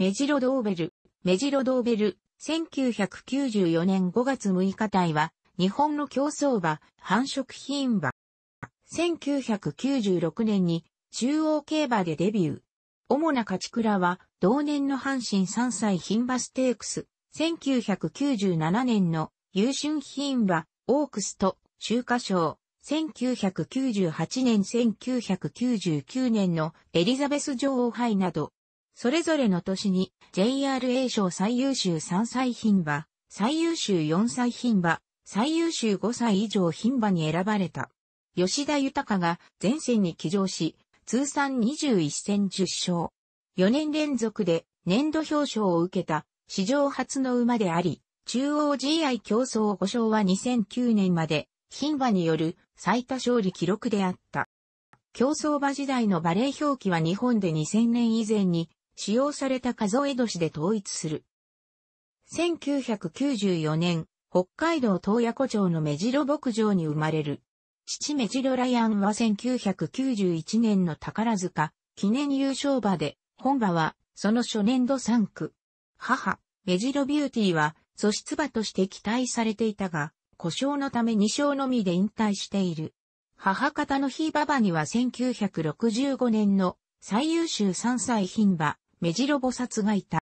メジロドーベル。メジロドーベル、1994年5月6日体は、日本の競争馬、繁殖品馬。1996年に中央競馬でデビュー。主な勝ち倉は、同年の阪神3歳品馬ステークス、1997年の優春品馬、オークスと、中華賞、1998年1999年のエリザベス女王杯など、それぞれの年に JRA 賞最優秀3歳品馬、最優秀4歳品馬、最優秀5歳以上品馬に選ばれた。吉田豊が前線に起乗し、通算21戦10勝。4年連続で年度表彰を受けた史上初の馬であり、中央 GI 競争5勝は2009年まで、牝馬による最多勝利記録であった。競争馬時代のバレー表記は日本で2000年以前に使用された数え年で統一する。1994年、北海道東野湖町の目白牧場に生まれる。父目白ライアンは1991年の宝塚記念優勝馬で、本馬はその初年度3区。母、目白ビューティーは素質馬として期待されていたが、故障のため2勝のみで引退している。母方の日馬場には1965年の最優秀3歳牝馬、メジロ菩薩がいた。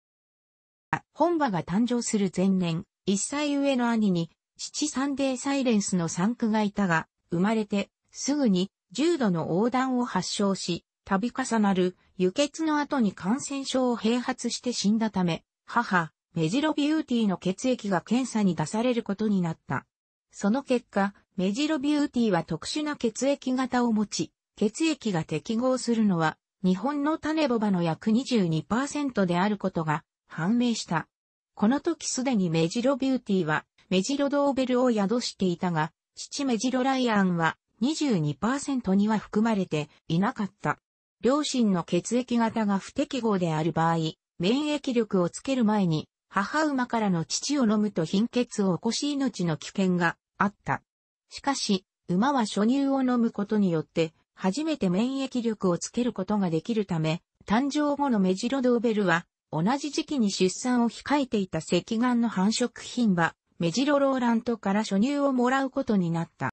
本場が誕生する前年、一歳上の兄に、七サンデーサイレンスの産区がいたが、生まれて、すぐに、重度の横断を発症し、度重なる、輸血の後に感染症を併発して死んだため、母、メジロビューティーの血液が検査に出されることになった。その結果、メジロビューティーは特殊な血液型を持ち、血液が適合するのは日本の種ボバの約22%であることが判明した。この時すでにメジロビューティーはメジロドーベルを宿していたが、父メジロライアンは22%には含まれていなかった。両親の血液型が不適合である場合、免疫力をつける前に母馬からの乳を飲むと貧血を起こし命の危険があった。しかし、馬は初乳を飲むことによって初めて免疫力をつけることができるため、誕生後のメジロドーベルは、同じ時期に出産を控えていた赤眼の繁殖品馬、メジロローラントから初乳をもらうことになった。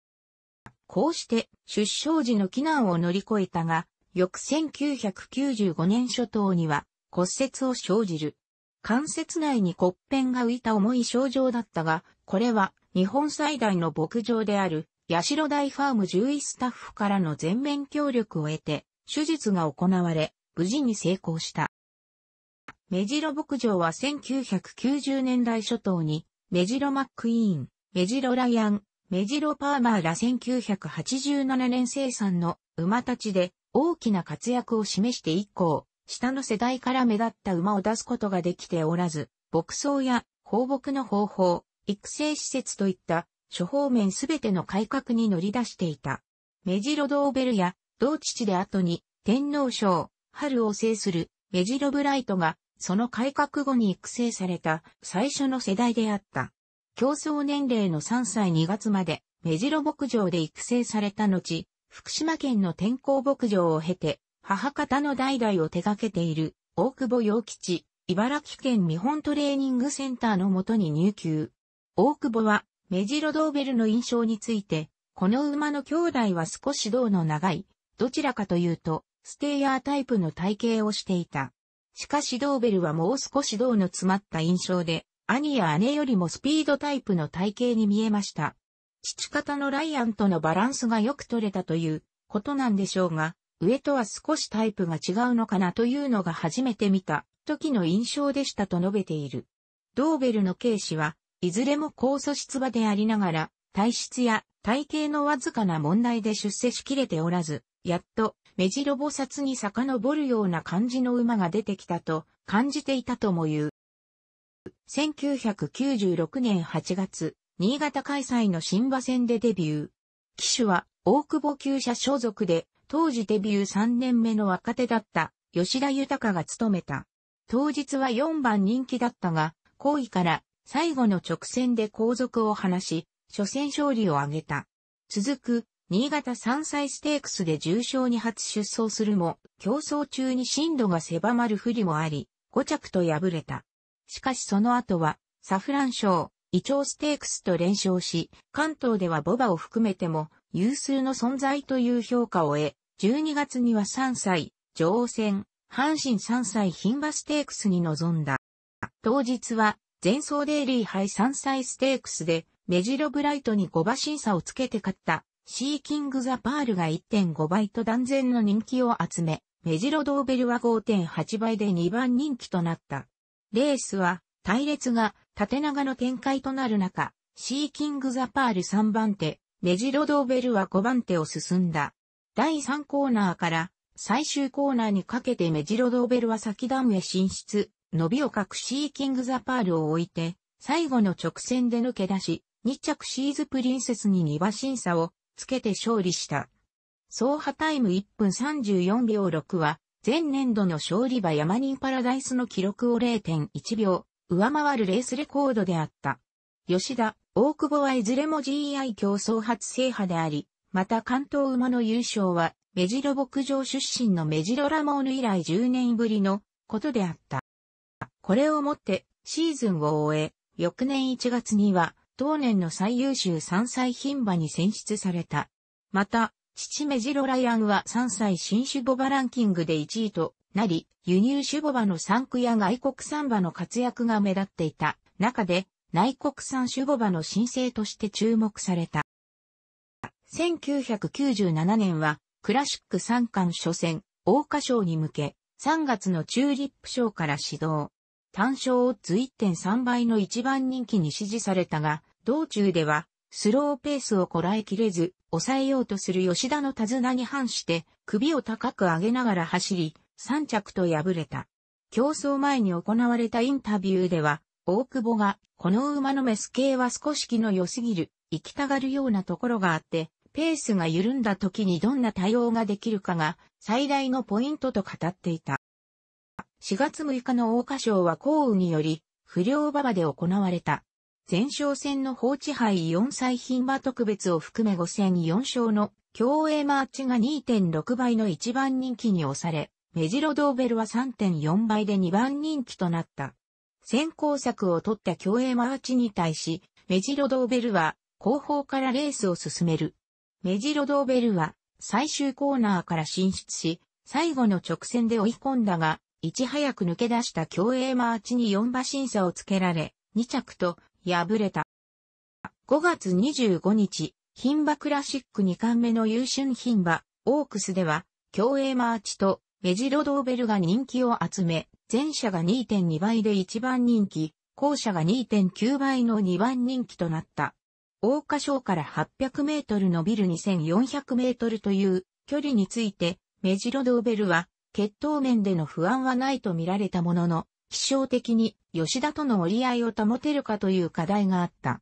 こうして出生時の危難を乗り越えたが、翌1995年初頭には骨折を生じる。関節内に骨片が浮いた重い症状だったが、これは日本最大の牧場である八代大ファーム獣医スタッフからの全面協力を得て、手術が行われ、無事に成功した。メジロ牧場は1990年代初頭に、メジロマックイーン、メジロライアン、メジロパーマーら1987年生産の馬たちで大きな活躍を示して以降、下の世代から目立った馬を出すことができておらず、牧草や放牧の方法、育成施設といった諸方面すべての改革に乗り出していた。メジロドーベルや、同父で後に、天皇賞、春を制する、メジロブライトが、その改革後に育成された最初の世代であった。競争年齢の3歳2月まで、メジロ牧場で育成された後、福島県の天候牧場を経て、母方の代々を手掛けている、大久保洋吉、茨城県見本トレーニングセンターのもとに入級。大久保は、メジロドーベルの印象について、この馬の兄弟は少し胴の長い、どちらかというと、ステイヤータイプの体型をしていた。しかしドーベルはもう少し胴の詰まった印象で、兄や姉よりもスピードタイプの体型に見えました。父方のライアンとのバランスがよく取れたということなんでしょうが、上とは少しタイプが違うのかなというのが初めて見た時の印象でしたと述べている。ドーベルの軽視はいずれも高素質場でありながら、体質や体型のわずかな問題で出世しきれておらず、やっと、目白菩薩に遡るような感じの馬が出てきたと感じていたとも言う。1996年8月、新潟開催の新馬戦でデビュー。騎手は大久保旧社所属で、当時デビュー3年目の若手だった吉田豊が務めた。当日は4番人気だったが、後位から最後の直線で後続を離し、初戦勝利を挙げた。続く、新潟山菜ステークスで重賞に初出走するも、競争中に進路が狭まる不利もあり、5着と敗れた。しかしその後は、サフラン賞、イチョウステークスと連勝し、関東ではボバを含めても、有数の存在という評価を得、12月には3歳、女王戦、阪神3歳牝馬ステークスに臨んだ。当日は、前走デイリー杯3歳ステークスで、メジロブライトに5馬審査をつけて勝った、シーキング・ザ・パールが1.5倍と断然の人気を集め、メジロドーベルは5.8倍で2番人気となった。レースは、隊列が縦長の展開となる中、シーキング・ザ・パール3番手、メジロドーベルは5番手を進んだ。第3コーナーから最終コーナーにかけてメジロドーベルは先段へ進出。伸びを欠くシーキングザパールを置いて、最後の直線で抜け出し、2着シーズプリンセスに2馬審査をつけて勝利した。総破タイム1分34秒6は、前年度の勝利馬ヤマニンパラダイスの記録を0.1秒上回るレースレコードであった。吉田、大久保はいずれも GI 競争初制覇であり、また関東馬の優勝は、メジロ牧場出身のメジロラモーヌ以来10年ぶりのことであった。これをもってシーズンを終え、翌年1月には同年の最優秀3歳牝馬に選出された。また、父目白ライアンは3歳新種ボバランキングで1位となり、輸入種母馬の産区や外国産馬の活躍が目立っていた中で、内国産種母馬の新生として注目された。1997年は、クラシック三冠初戦、桜花賞に向け、3月のチューリップ賞から始動。単勝オッズ1.3倍の一番人気に支持されたが、道中では、スローペースをこらえきれず、抑えようとする吉田の手綱に反して、首を高く上げながら走り、3着と敗れた。競争前に行われたインタビューでは、大久保が、この馬のメス系は少し気の良すぎる、行きたがるようなところがあって、ペースが緩んだ時にどんな対応ができるかが、最大のポイントと語っていた。4月6日の大花賞は降雨により、不良馬場で行われた。前哨戦の放置杯4歳品馬特別を含め5戦4勝の競泳マーチが2.6倍の1番人気に押され、メジロドーベルは3.4倍で2番人気となった。先行策を取った競泳マーチに対し、メジロドーベルは後方からレースを進める。メジロドーベルは最終コーナーから進出し、最後の直線で追い込んだが、いち早く抜け出した競泳マーチに4馬審査をつけられ、2着と敗れた。5月25日、牝馬クラシック2冠目の優春牝馬、オークスでは、競泳マーチとメジロドーベルが人気を集め、前者が2.2倍で1番人気、後者が2.9倍の2番人気となった。大花賞から800メートル伸びる2400メートルという距離について、メジロドーベルは血統面での不安はないと見られたものの、気象的に吉田との折り合いを保てるかという課題があった。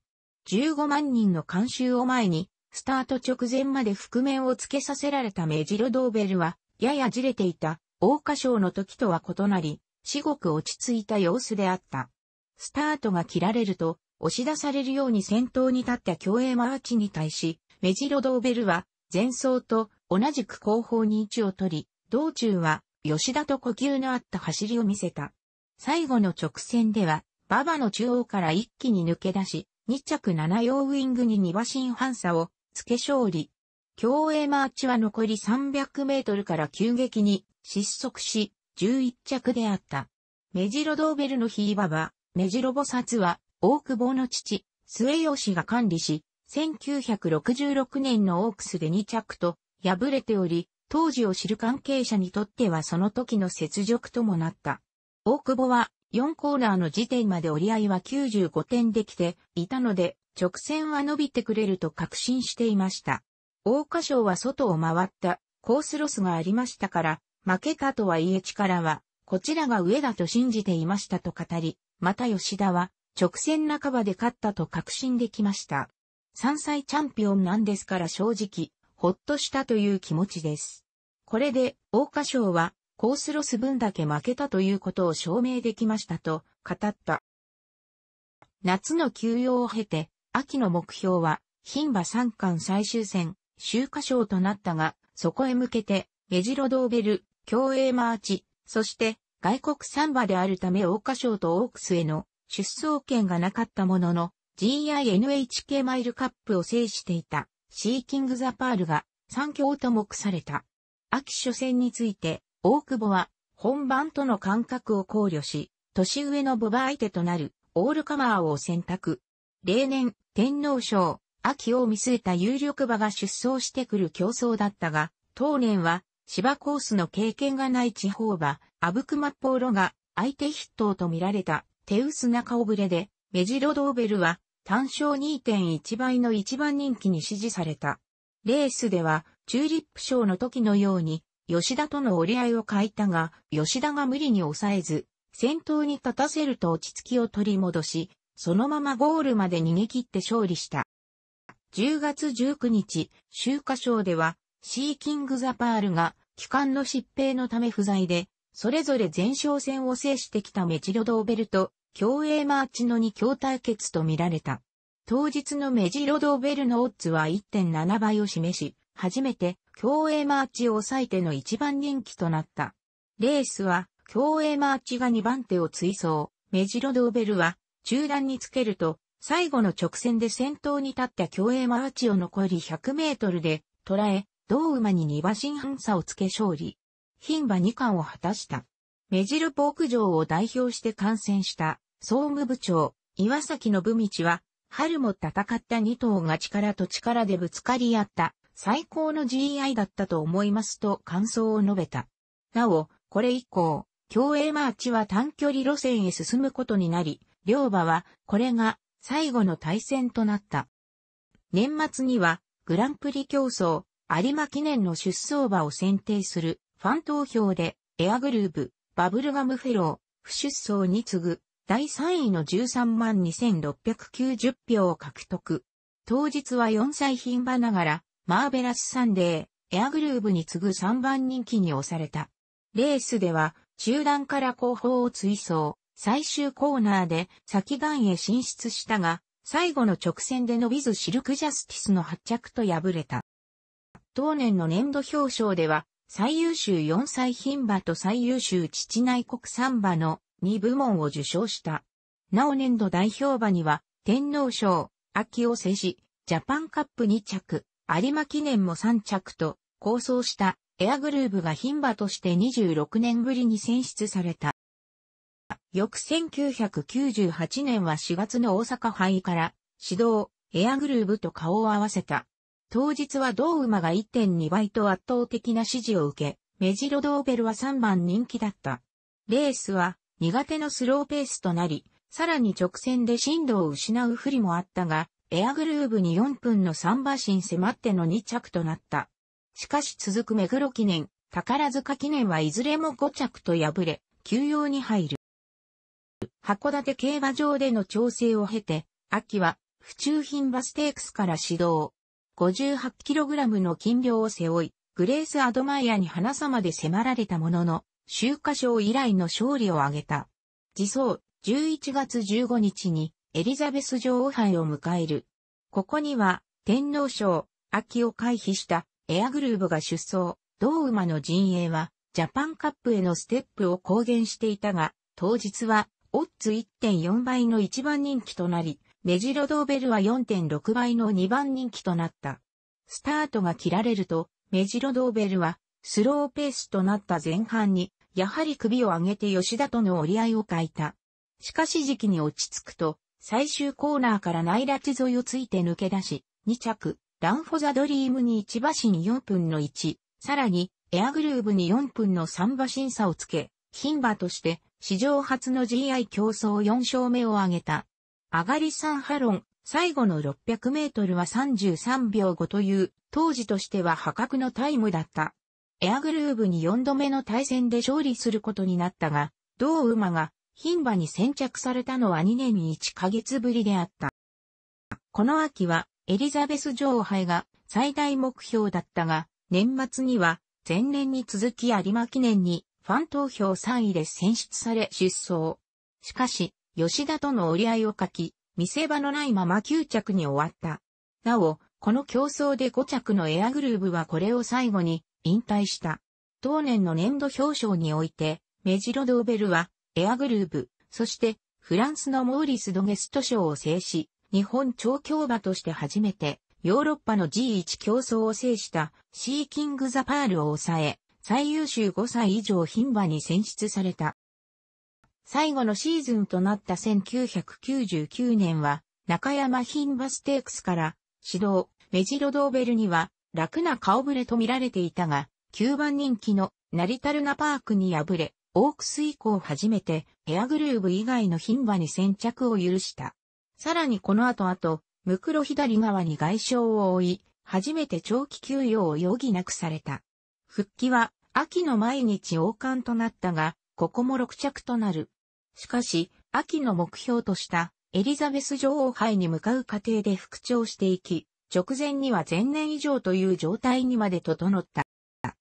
15万人の監修を前に、スタート直前まで覆面をつけさせられたメジロドーベルは、ややじれていた、大花賞の時とは異なり、至極落ち着いた様子であった。スタートが切られると、押し出されるように先頭に立った競泳マーチに対し、メジロドーベルは、前走と同じく後方に位置を取り、道中は吉田と呼吸のあった走りを見せた。最後の直線では、馬場の中央から一気に抜け出し、2着7用ウィングに2馬身反差を付け勝利。競泳マーチは残り300メートルから急激に失速し、11着であった。メジロドーベルのヒーババ、メジロ菩薩は、大久保の父、末吉が管理し、1966年のオークスで2着と、敗れており、当時を知る関係者にとってはその時の雪辱ともなった。大久保は4コーナーの時点まで折り合いは95点できていたので、直線は伸びてくれると確信していました。大花賞は外を回ったコースロスがありましたから、負けたとはいえ力は、こちらが上だと信じていましたと語り、また吉田は直線半ばで勝ったと確信できました。3歳チャンピオンなんですから正直、ほっとしたという気持ちです。これで、桜花賞は、コースロス分だけ負けたということを証明できましたと、語った。夏の休養を経て、秋の目標は、牝馬三冠最終戦、秋華賞となったが、そこへ向けて、ゲジロドーベル、競泳マーチ、そして、外国三馬であるため桜花賞とオークスへの出走権がなかったものの、GINHK マイルカップを制していた。シーキング・ザ・パールが三強と目された。秋初戦について、大久保は本番との感覚を考慮し、年上のボバ相手となるオールカマーを選択。例年、天皇賞、秋を見据えた有力馬が出走してくる競争だったが、当年は芝コースの経験がない地方馬、アブクマッポーロが相手筆頭と見られたテウス顔オブレで、メジロドーベルは単勝2.1倍の一番人気に支持された。レースでは、チューリップ賞の時のように、吉田との折り合いを欠いたが、吉田が無理に抑えず、先頭に立たせると落ち着きを取り戻し、そのままゴールまで逃げ切って勝利した。10月19日、秋華賞では、シーキング・ザ・パールが、機関の疾病のため不在で、それぞれ前哨戦を制してきたメチロドーベルト、競泳マーチの2強対決と見られた。当日のメジロドーベルのオッズは1.7倍を示し、初めて競泳マーチを抑えての一番人気となった。レースは競泳マーチが2番手を追走、メジロドーベルは中段につけると、最後の直線で先頭に立った競泳マーチを残り100メートルで捉え、同馬に2馬身半差をつけ勝利。牝馬2冠を果たした。目ーク場を代表して感染した総務部長、岩崎信道は、春も戦った二頭が力と力でぶつかり合った最高の GI だったと思いますと感想を述べた。なお、これ以降、競泳マーチは短距離路線へ進むことになり、両馬はこれが最後の対戦となった。年末にはグランプリ競争有馬記念の出走馬を選定するファン投票でエアグルーブ、バブルガムフェロー、不出走に次ぐ、第3位の13万2690票を獲得。当日は4歳品場ながら、マーベラスサンデー、エアグルーブに次ぐ3番人気に押された。レースでは、中段から後方を追走、最終コーナーで先岩へ進出したが、最後の直線で伸びずシルクジャスティスの発着と敗れた。当年の年度表彰では、最優秀4歳牝馬と最優秀父内国産馬の2部門を受賞した。なお年度代表馬には、天皇賞、秋を制し、ジャパンカップ2着、有馬記念も3着と、構想したエアグルーブが牝馬として26年ぶりに選出された。翌1998年は4月の大阪杯から、指導、エアグルーブと顔を合わせた。当日は同馬が1.2倍と圧倒的な支持を受け、メジロドーベルは3番人気だった。レースは苦手のスローペースとなり、さらに直線で進路を失う不利もあったが、エアグルーブに4分の3馬身迫っての2着となった。しかし続く目黒記念、宝塚記念はいずれも5着と敗れ、休養に入る。函館競馬場での調整を経て、秋は、府中品バステークスから始動。58kg の金量を背負い、グレース・アドマイヤに花さまで迫られたものの、秋華賞以来の勝利を挙げた。自走、11月15日にエリザベス女王杯を迎える。ここには、天皇賞、秋を回避したエアグルーブが出走、同馬の陣営は、ジャパンカップへのステップを公言していたが、当日は、オッズ1.4倍の一番人気となり、メジロドーベルは4.6倍の2番人気となった。スタートが切られると、メジロドーベルはスローペースとなった前半に、やはり首を上げて吉田との折り合いを欠いた。しかし時期に落ち着くと、最終コーナーから内拉チ沿いをついて抜け出し、2着、ランフォザドリームに1馬身4分の1、さらに、エアグルーブに4分の3馬身差をつけ、牝馬として、史上初の GI 競争4勝目を挙げた。上がり3波論、最後の600メートルは33秒5という、当時としては破格のタイムだった。エアグルーブに4度目の対戦で勝利することになったが、同馬が牝馬に先着されたのは2年に1ヶ月ぶりであった。この秋はエリザベス女王杯が最大目標だったが、年末には前年に続き有馬記念にファン投票3位で選出され失踪。しかし、吉田との折り合いを書き、見せ場のないまま9着に終わった。なお、この競争で5着のエアグルーブはこれを最後に引退した。当年の年度表彰において、メジロ・ドーベルはエアグルーブ、そしてフランスのモーリス・ドゲスト賞を制し、日本超競馬として初めてヨーロッパの G1 競争を制したシーキング・ザ・パールを抑え、最優秀5歳以上牝馬に選出された。最後のシーズンとなった1999年は、中山牝馬ステークスから、指導、メジロドーベルには、楽な顔ぶれと見られていたが、9番人気のナリタルナパークに敗れ、オークス以降初めてヘアグルーブ以外の牝馬に先着を許した。さらにこの後々、ムクロ左側に外傷を負い、初めて長期休養を余儀なくされた。復帰は秋の毎日王冠となったが、ここも6着となる。しかし、秋の目標としたエリザベス女王杯に向かう過程で復調していき、直前には前年以上という状態にまで整った。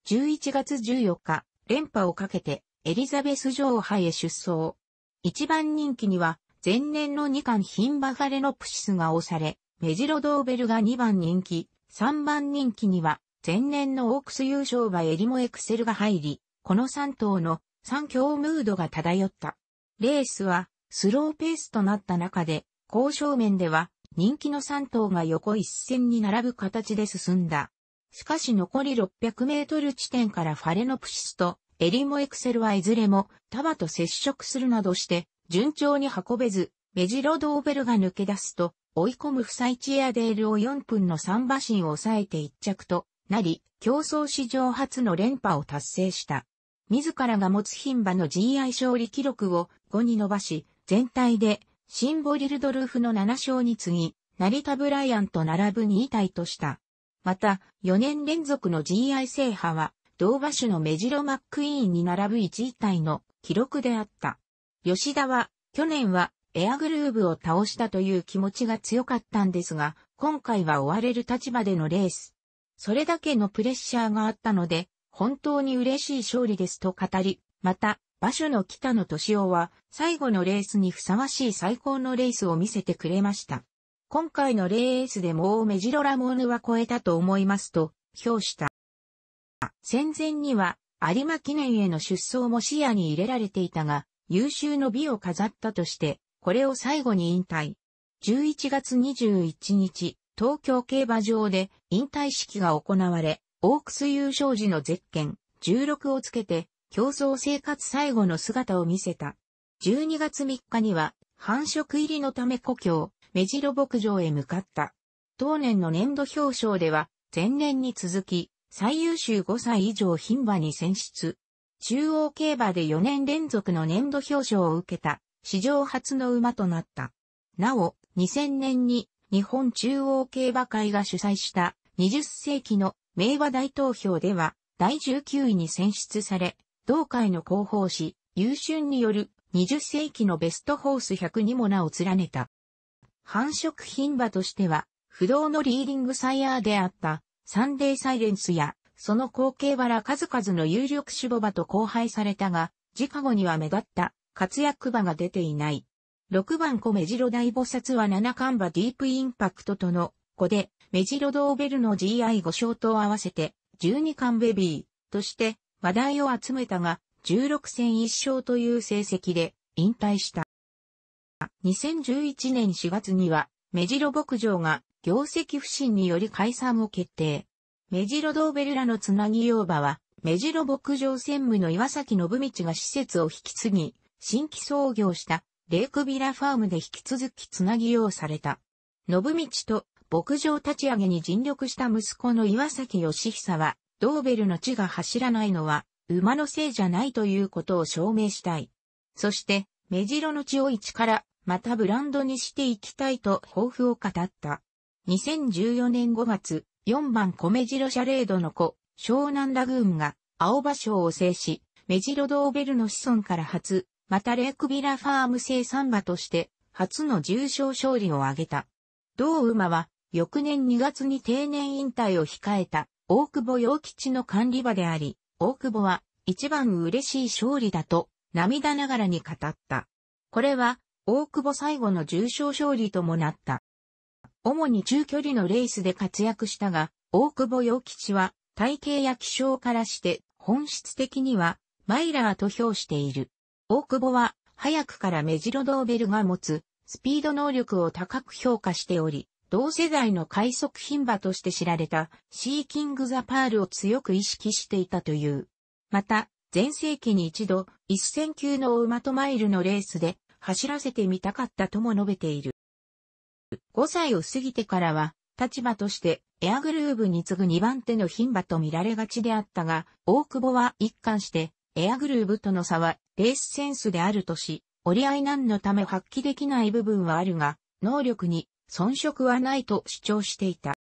11月14日、連覇をかけてエリザベス女王杯へ出走。一番人気には、前年の2冠ヒンバファレノプシスが押され、メジロドーベルが2番人気、3番人気には、前年のオークス優勝馬エリモエクセルが入り、この3頭の3強ムードが漂った。レースはスローペースとなった中で、交渉面では人気の3頭が横一線に並ぶ形で進んだ。しかし残り600メートル地点からファレノプシスとエリモエクセルはいずれも束と接触するなどして順調に運べず、メジロドーベルが抜け出すと追い込むフサイチエアデールを4分の3馬身を抑えて1着となり、競争史上初の連覇を達成した。自らが持つ牝馬の GI 勝利記録を5に伸ばし、全体でシンボリルドルフの7勝に次ぎ、成田ブライアンと並ぶ2位体とした。また、4年連続の GI 制覇は、同馬種のメジロマックイーンに並ぶ1位体の記録であった。吉田は、去年はエアグルーブを倒したという気持ちが強かったんですが、今回は追われる立場でのレース。それだけのプレッシャーがあったので、本当に嬉しい勝利ですと語り、また、馬主の北野敏夫は、最後のレースにふさわしい最高のレースを見せてくれました。今回のレースでもうメジロラモーヌは超えたと思いますと、評した。戦前には、有馬記念への出走も視野に入れられていたが、優秀の美を飾ったとして、これを最後に引退。11月21日、東京競馬場で引退式が行われ、オークス優勝時のゼッケン16をつけて競争生活最後の姿を見せた。12月3日には繁殖入りのため故郷、目白牧場へ向かった。当年の年度表彰では前年に続き最優秀5歳以上牝馬に選出。中央競馬で4年連続の年度表彰を受けた史上初の馬となった。なお、2000年に日本中央競馬会が主催した20世紀の名和大投票では第19位に選出され、同会の広報誌、優春による20世紀のベストホース100にも名を連ねた。繁殖品馬としては、不動のリーディングサイヤーであったサンデーサイレンスや、その後継馬ら数々の有力種母馬と交配されたが、直後には目立った活躍馬が出ていない。6番米白大菩薩は7冠馬ディープインパクトとのこで、メジロドーベルの GI5 章と合わせて、12巻ベビーとして話題を集めたが、16戦1勝という成績で引退した。2011年4月には、メジロ牧場が業績不振により解散を決定。メジロドーベルらのつなぎ用馬は、メジロ牧場専務の岩崎信道が施設を引き継ぎ、新規創業したレイクビラファームで引き続きつなぎ用された。信道と牧場立ち上げに尽力した息子の岩崎義久は、ドーベルの地が走らないのは、馬のせいじゃないということを証明したい。そして、目白の地を一から、またブランドにしていきたいと抱負を語った。2014年5月、4番米白シャレードの子、湘南ラグーンが、青葉賞を制し、メジロドーベルの子孫から初、またレークビラファーム生産馬として、初の重賞勝利を挙げた。同馬は、翌年2月に定年引退を控えた大久保洋吉の管理場であり、大久保は一番嬉しい勝利だと涙ながらに語った。これは大久保最後の重賞勝利ともなった。主に中距離のレースで活躍したが、大久保洋吉は体型や気象からして本質的にはマイラーと評している。大久保は早くからメジロドーベルが持つスピード能力を高く評価しており、同世代の快速牝馬として知られたシーキング・ザ・パールを強く意識していたという。また、前世紀に一度、一戦級の馬とマイルのレースで走らせてみたかったとも述べている。5歳を過ぎてからは、立場としてエアグルーブに次ぐ2番手の牝馬と見られがちであったが、大久保は一貫して、エアグルーブとの差はレースセンスであるとし、折り合い難のため発揮できない部分はあるが、能力に遜色はないと主張していた。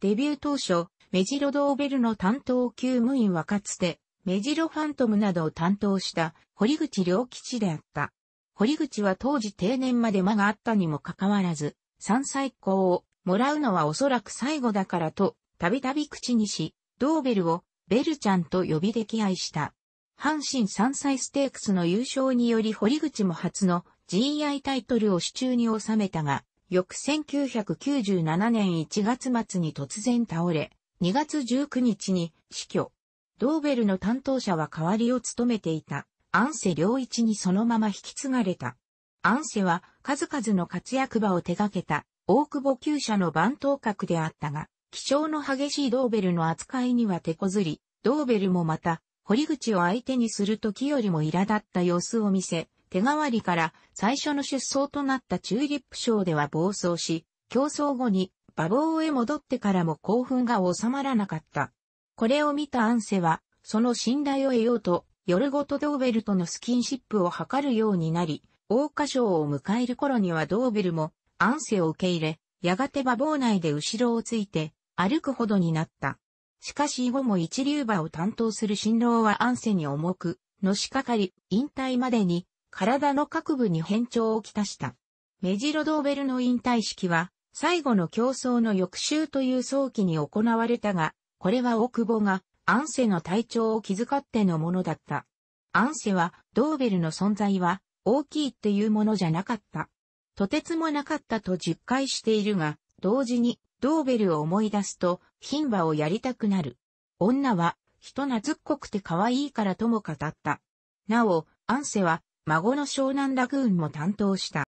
デビュー当初、メジロドーベルの担当級務員はかつて、メジロファントムなどを担当した堀口良吉であった。堀口は当時定年まで間があったにもかかわらず、三歳校をもらうのはおそらく最後だからと、たびたび口にし、ドーベルをベルちゃんと呼び出合愛した。阪神三歳ステークスの優勝により堀口も初の GI タイトルを手中に収めたが、翌1997年1月末に突然倒れ、2月19日に死去。ドーベルの担当者は代わりを務めていた、アンセ良一にそのまま引き継がれた。アンセは数々の活躍場を手掛けた、大久保厩舎の番頭格であったが、気象の激しいドーベルの扱いには手こずり、ドーベルもまた、堀口を相手にする時よりも苛立った様子を見せ、手代わりから最初の出走となったチューリップ賞では暴走し、競争後に馬房へ戻ってからも興奮が収まらなかった。これを見たアンセは、その信頼を得ようと、夜ごとドーベルとのスキンシップを図るようになり、桜花賞を迎える頃にはドーベルもアンセを受け入れ、やがて馬房内で後ろをついて歩くほどになった。しかし以後も一流馬を担当する新郎はアンセに重く、のしかかり、引退までに体の各部に変調をきたした。メジロドーベルの引退式は、最後の競争の翌週という早期に行われたが、これは大久保が、アンセの体調を気遣ってのものだった。アンセは、ドーベルの存在は、大きいっていうものじゃなかった。とてつもなかったと実感しているが、同時に、ドーベルを思い出すと、貧馬をやりたくなる。女は、人懐っこくて可愛いからとも語った。なお、アンセは、孫の湘南ラグーンも担当した。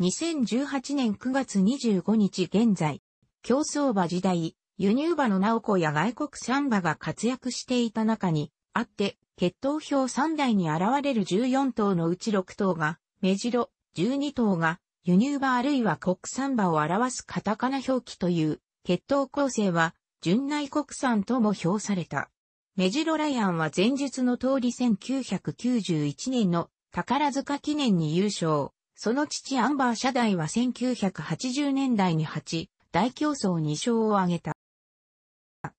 2018年9月25日現在、競走馬時代、輸入馬の直子や外国産馬が活躍していた中に、あって、血統表3台に現れる14頭のうち6頭が、目白、12頭が、輸入馬あるいは国産馬を表すカタカナ表記という、血統構成は、純内国産とも評された。メジロライアンは前述の通り1991年の宝塚記念に優勝。その父アンバー社代は1980年代に8、大競争2勝を挙げた。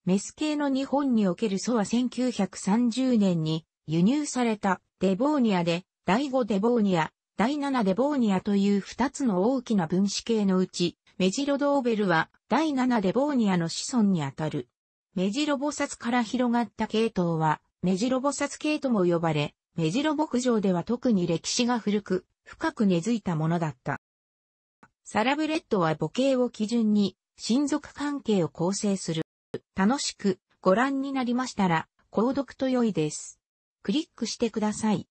メス系の日本におけるソは1930年に輸入されたデボーニアで、第5デボーニア、第7デボーニアという2つの大きな分子系のうち、メジロドーベルは第7デボーニアの子孫にあたる。メジロ菩薩から広がった系統は、メジロ菩薩系とも呼ばれ、メジロ牧場では特に歴史が古く、深く根付いたものだった。サラブレッドは母系を基準に、親族関係を構成する。楽しくご覧になりましたら、購読と良いです。クリックしてください。